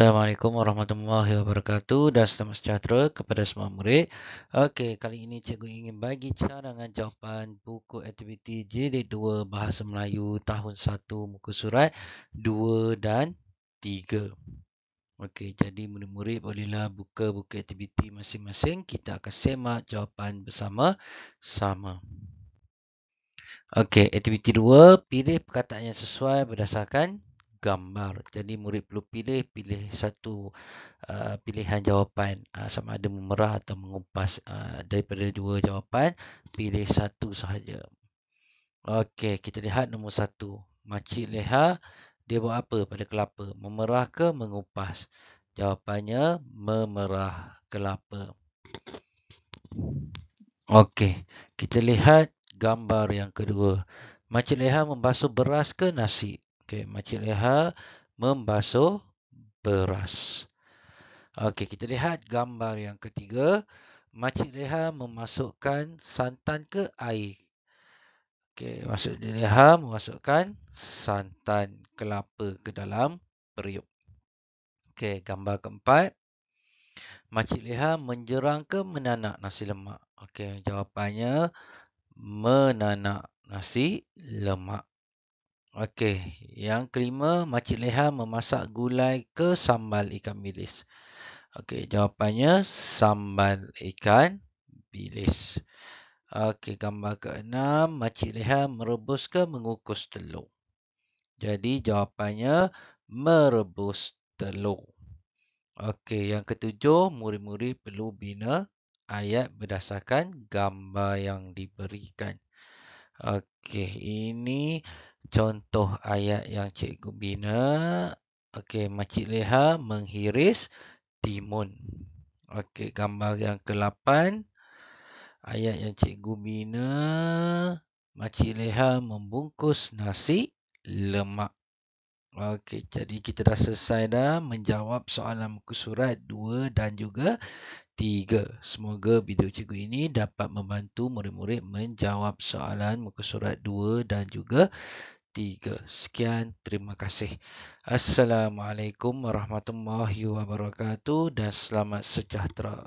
Assalamualaikum warahmatullahi wabarakatuh dan selamat sejahtera kepada semua murid. Okey, kali ini cikgu ingin bagi cadangan jawapan buku aktiviti jilid 2 Bahasa Melayu tahun 1 muka surat 2 dan 3. Okey, jadi murid-murid bolehlah buka buku aktiviti masing-masing. Kita akan semak jawapan bersama-sama. Okey, aktiviti 2, pilih perkataan yang sesuai berdasarkan gambar. Jadi murid perlu pilih pilih satu uh, pilihan jawapan uh, sama ada memerah atau mengupas uh, daripada dua jawapan pilih satu sahaja. Okey, kita lihat nombor satu. Makcik Leha dia buat apa pada kelapa? Memerah ke mengupas? Jawapannya memerah kelapa. Okey, kita lihat gambar yang kedua. Makcik Leha membasuh beras ke nasi? Okey, Makcik Leha membasuh beras. Okey, kita lihat gambar yang ketiga. Makcik Leha memasukkan santan ke air. Okey, Makcik Leha memasukkan santan kelapa ke dalam periuk. Okey, gambar keempat. Makcik Leha menjerang ke menanak nasi lemak? Okey, jawapannya menanak nasi lemak. Okey, yang kelima, Makcik Leha memasak gulai ke sambal ikan bilis? Okey, jawapannya sambal ikan bilis. Okey, gambar keenam, Makcik Leha merebus ke mengukus telur? Jadi, jawapannya merebus telur. Okey, yang ketujuh, murid-murid perlu bina ayat berdasarkan gambar yang diberikan. Okey, ini contoh ayat yang cikgu bina. Okey, Makcik Leha menghiris timun. Okey, gambar yang ke-8. Ayat yang cikgu bina. Makcik Leha membungkus nasi lemak. Okey, jadi kita dah selesai dah menjawab soalan muka surat 2 dan juga 3. Semoga video cikgu ini dapat membantu murid-murid menjawab soalan muka surat 2 dan juga Tiga. Sekian, terima kasih. Assalamualaikum warahmatullahi wabarakatuh dan selamat sejahtera.